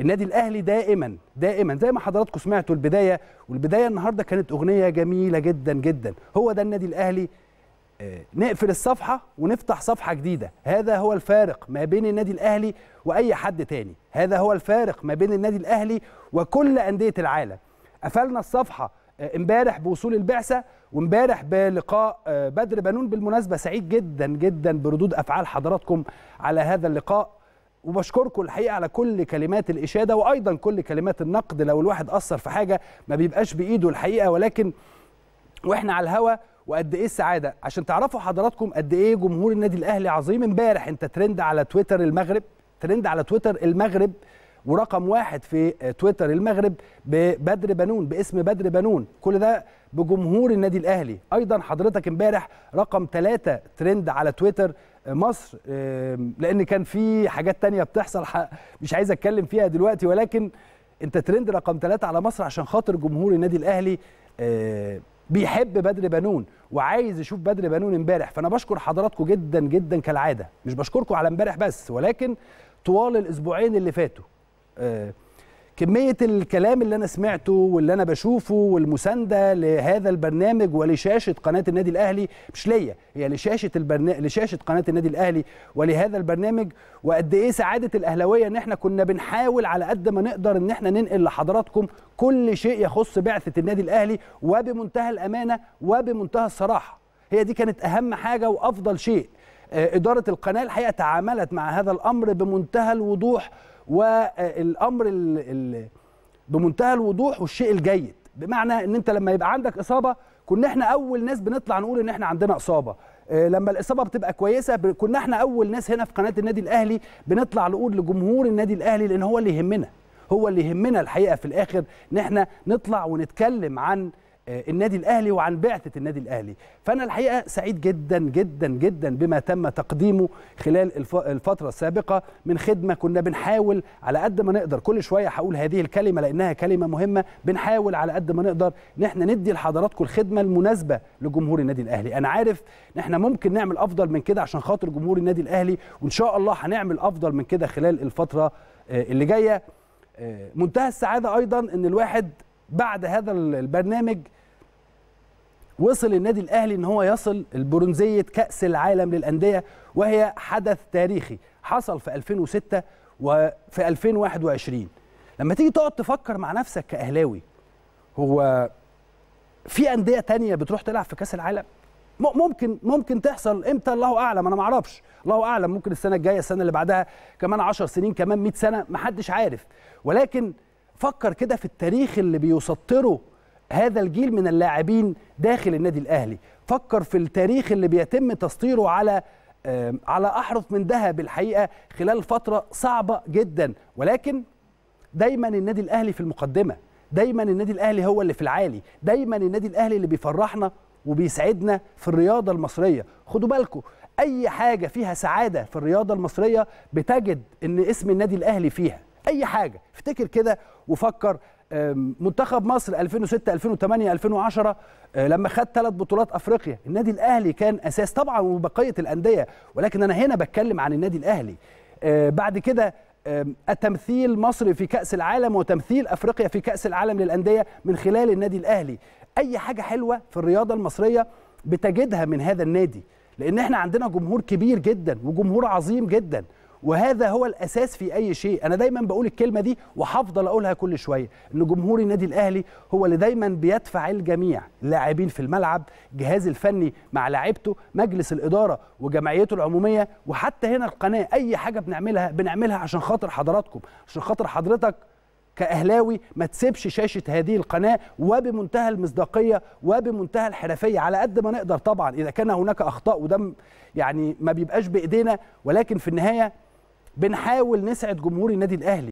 النادي الاهلي دائما دائما زي ما حضراتكم سمعتوا البدايه والبدايه النهارده كانت اغنيه جميله جدا جدا هو ده النادي الاهلي آه، نقفل الصفحه ونفتح صفحه جديده هذا هو الفارق ما بين النادي الاهلي واي حد تاني هذا هو الفارق ما بين النادي الاهلي وكل انديه العالم قفلنا الصفحه آه، امبارح بوصول البعثه وامبارح بلقاء آه، بدر بنون بالمناسبه سعيد جدا جدا بردود افعال حضراتكم على هذا اللقاء وبشكركم الحقيقه على كل كلمات الاشاده وايضا كل كلمات النقد لو الواحد اثر في حاجه ما بيبقاش بايده الحقيقه ولكن واحنا على الهوا وقد ايه السعاده عشان تعرفوا حضراتكم قد ايه جمهور النادي الاهلي عظيم امبارح انت ترند على تويتر المغرب ترند على تويتر المغرب ورقم واحد في تويتر المغرب ببدر بنون باسم بدر بنون كل ده بجمهور النادي الاهلي ايضا حضرتك امبارح رقم ثلاثة ترند على تويتر مصر لان كان في حاجات تانية بتحصل مش عايز اتكلم فيها دلوقتي ولكن انت ترند رقم ثلاثة على مصر عشان خاطر جمهور النادي الاهلي بيحب بدر بنون وعايز يشوف بدر بنون امبارح فانا بشكر حضراتكم جدا جدا كالعاده مش بشكركم على امبارح بس ولكن طوال الاسبوعين اللي فاتوا كمية الكلام اللي أنا سمعته واللي أنا بشوفه والمساندة لهذا البرنامج ولشاشة قناة النادي الأهلي مش ليا هي لشاشة البرنامج لشاشة قناة النادي الأهلي ولهذا البرنامج وقد إيه سعادة الأهلاوية إن إحنا كنا بنحاول على قد ما نقدر إن إحنا ننقل لحضراتكم كل شيء يخص بعثة النادي الأهلي وبمنتهى الأمانة وبمنتهى الصراحة هي دي كانت أهم حاجة وأفضل شيء آه، إدارة القناة الحقيقة تعاملت مع هذا الأمر بمنتهى الوضوح والأمر آه، بمنتهى الوضوح والشيء الجيد بمعنى ان انت لما يبقى عندك اصابه كنا احنا اول ناس بنطلع نقول ان احنا عندنا اصابه آه، لما الاصابه بتبقى كويسه كنا احنا اول ناس هنا في قناه النادي الاهلي بنطلع نقول لجمهور النادي الاهلي لان هو اللي يهمنا هو اللي يهمنا الحقيقه في الاخر ان احنا نطلع ونتكلم عن آه، النادي الاهلي وعن بعثه النادي الاهلي فانا الحقيقه سعيد جدا جدا جدا بما تم تقديمه خلال الفتره السابقه من خدمه كنا بنحاول على قد ما نقدر كل شويه هقول هذه الكلمه لانها كلمه مهمه بنحاول على قد ما نقدر ان احنا ندي لحضراتكم الخدمه المناسبه لجمهور النادي الاهلي انا عارف ان احنا ممكن نعمل افضل من كده عشان خاطر جمهور النادي الاهلي وان شاء الله هنعمل افضل من كده خلال الفتره آه، اللي جايه آه، منتهى السعاده ايضا ان الواحد بعد هذا البرنامج وصل النادي الاهلي ان هو يصل البرونزيه كاس العالم للانديه وهي حدث تاريخي حصل في 2006 وفي 2021 لما تيجي تقعد تفكر مع نفسك كاهلاوي هو في انديه تانية بتروح تلعب في كاس العالم ممكن ممكن تحصل امتى الله اعلم انا ما اعرفش الله اعلم ممكن السنه الجايه السنه اللي بعدها كمان 10 سنين كمان 100 سنه محدش عارف ولكن فكر كده في التاريخ اللي بيسطره هذا الجيل من اللاعبين داخل النادي الاهلي فكر في التاريخ اللي بيتم تسطيره على آه، على احرف من ذهب الحقيقه خلال فتره صعبه جدا ولكن دايما النادي الاهلي في المقدمه دايما النادي الاهلي هو اللي في العالي دايما النادي الاهلي اللي بيفرحنا وبيسعدنا في الرياضه المصريه خدوا بالكم اي حاجه فيها سعاده في الرياضه المصريه بتجد ان اسم النادي الاهلي فيها اي حاجه افتكر كده وفكر منتخب مصر 2006 2008 2010 لما خد ثلاث بطولات افريقيا النادي الاهلي كان اساس طبعا وبقيه الانديه ولكن انا هنا بتكلم عن النادي الاهلي آه، بعد كده التمثيل مصر في كاس العالم وتمثيل افريقيا في كاس العالم للانديه من خلال النادي الاهلي اي حاجه حلوه في الرياضه المصريه بتجدها من هذا النادي لان احنا عندنا جمهور كبير جدا وجمهور عظيم جدا وهذا هو الاساس في اي شيء انا دايما بقول الكلمه دي وهفضل اقولها كل شويه ان جمهور النادي الاهلي هو اللي دايما بيدفع الجميع اللاعبين في الملعب الجهاز الفني مع لاعبته مجلس الاداره وجمعيته العموميه وحتى هنا القناه اي حاجه بنعملها بنعملها عشان خاطر حضراتكم عشان خاطر حضرتك كأهلاوي ما تسيبش شاشة هذه القناة وبمنتهى المصداقية وبمنتهى الحرفية على قد ما نقدر طبعا إذا كان هناك أخطاء وده يعني ما بيبقاش بإيدينا ولكن في النهاية بنحاول نسعد جمهور النادي الاهلي